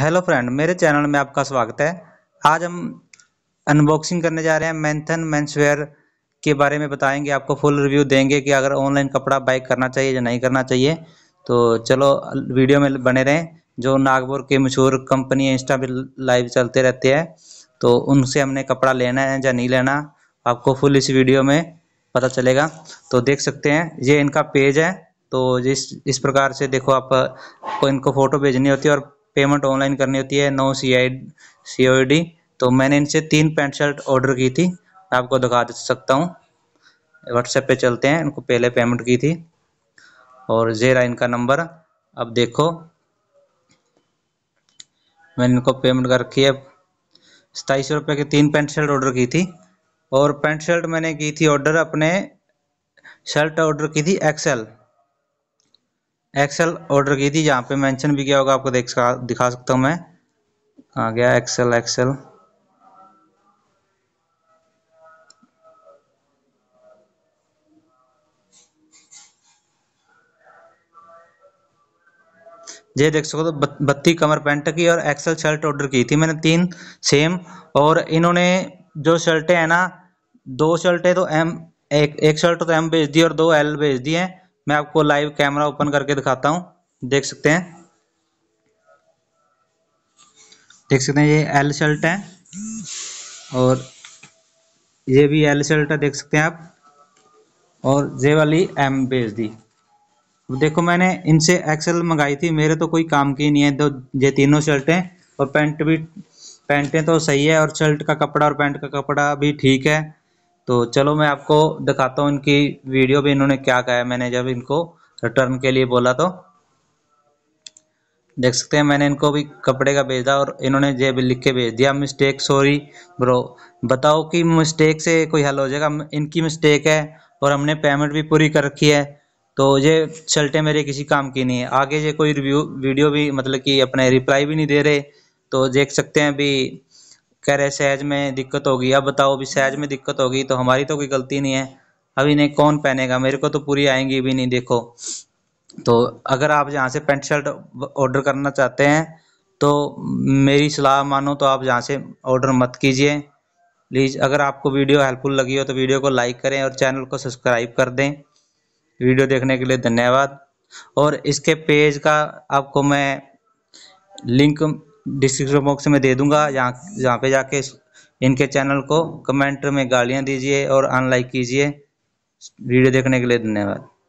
hello friend मेरे channel में आपका स्वागत है आज हम अनबॉक्सिंग करने जा रहे हैं मैंथन मैंसवेयर के बारे में बताएंगे आपको फुल रिव्यू देंगे कि अगर ऑनलाइन कपड़ा बाइक करना चाहिए या नहीं करना चाहिए तो चलो वीडियो में बने रहें जो नागपुर के मशहूर कंपनी इंस्टा भी लाइव चलते रहते हैं तो उनसे हमने कपड़ा लेना है या नहीं लेना आपको फुल इस वीडियो में पता चलेगा तो देख सकते हैं ये इनका पेज है तो जिस इस प्रकार से देखो आप को इनको फ़ोटो भेजनी होती है और पेमेंट ऑनलाइन करनी होती है नो सी आई सी ओ डी तो मैंने इनसे तीन पैंट शर्ट ऑर्डर की थी आपको दिखा दे सकता हूँ व्हाट्सएप पे चलते हैं इनको पहले पेमेंट की थी और ज़ेरा इनका नंबर अब देखो मैंने इनको पेमेंट कर रखी है सताईस सौ रुपये की तीन पैंट शर्ट ऑर्डर की थी और पैंट शर्ट मैंने की थी ऑर्डर अपने शर्ट ऑर्डर की थी एक्सेल एक्सेल ऑर्डर की थी जहाँ पे मेंशन भी किया होगा आपको देख सका दिखा सकता हूँ मैं आ गया एक्सेल एक्सेल ये देख सको तो बत्ती कमर पैंट की और एक्सेल शर्ट ऑर्डर की थी मैंने तीन सेम और इन्होंने जो शर्टें हैं ना दो शर्टें तो एम एक एक शर्ट तो एम भेज दी और दो एल भेज दी हैं मैं आपको लाइव कैमरा ओपन करके दिखाता हूँ देख सकते हैं देख सकते हैं ये एल शर्ट है और ये भी एल शर्ट है देख सकते हैं आप और जे वाली एम भेज दी देखो मैंने इनसे एक्सेल मंगाई थी मेरे तो कोई काम की नहीं है तो ये तीनों शर्टें और पैंट भी पैंटें तो सही है और शर्ट का कपड़ा और पैंट का कपड़ा भी ठीक है तो चलो मैं आपको दिखाता हूँ इनकी वीडियो भी इन्होंने क्या कहा है मैंने जब इनको रिटर्न के लिए बोला तो देख सकते हैं मैंने इनको भी कपड़े का भेजा और इन्होंने जेब लिख के भेज दिया मिस्टेक सॉरी ब्रो बताओ कि मिस्टेक से कोई हल हो जाएगा इनकी मिस्टेक है और हमने पेमेंट भी पूरी कर रखी है तो ये चलते मेरे किसी काम की नहीं है आगे ये कोई रिव्यू वीडियो भी मतलब कि अपने रिप्लाई भी नहीं दे रहे तो देख सकते हैं अभी कह रहे सहज में दिक्कत होगी अब बताओ अभी सहज में दिक्कत होगी तो हमारी तो कोई गलती नहीं है अभी इन्हें कौन पहनेगा मेरे को तो पूरी आएंगी भी नहीं देखो तो अगर आप यहाँ से पेंट शर्ट ऑर्डर करना चाहते हैं तो मेरी सलाह मानो तो आप यहाँ से ऑर्डर मत कीजिए प्लीज़ अगर आपको वीडियो हेल्पफुल लगी हो तो वीडियो को लाइक करें और चैनल को सब्सक्राइब कर दें वीडियो देखने के लिए धन्यवाद और इसके पेज का आपको मैं लिंक डिस्क्रिप्शन बॉक्स में दे दूंगा यहाँ जहाँ पे जाके इनके चैनल को कमेंट में गालियाँ दीजिए और अनलाइक कीजिए वीडियो देखने के लिए धन्यवाद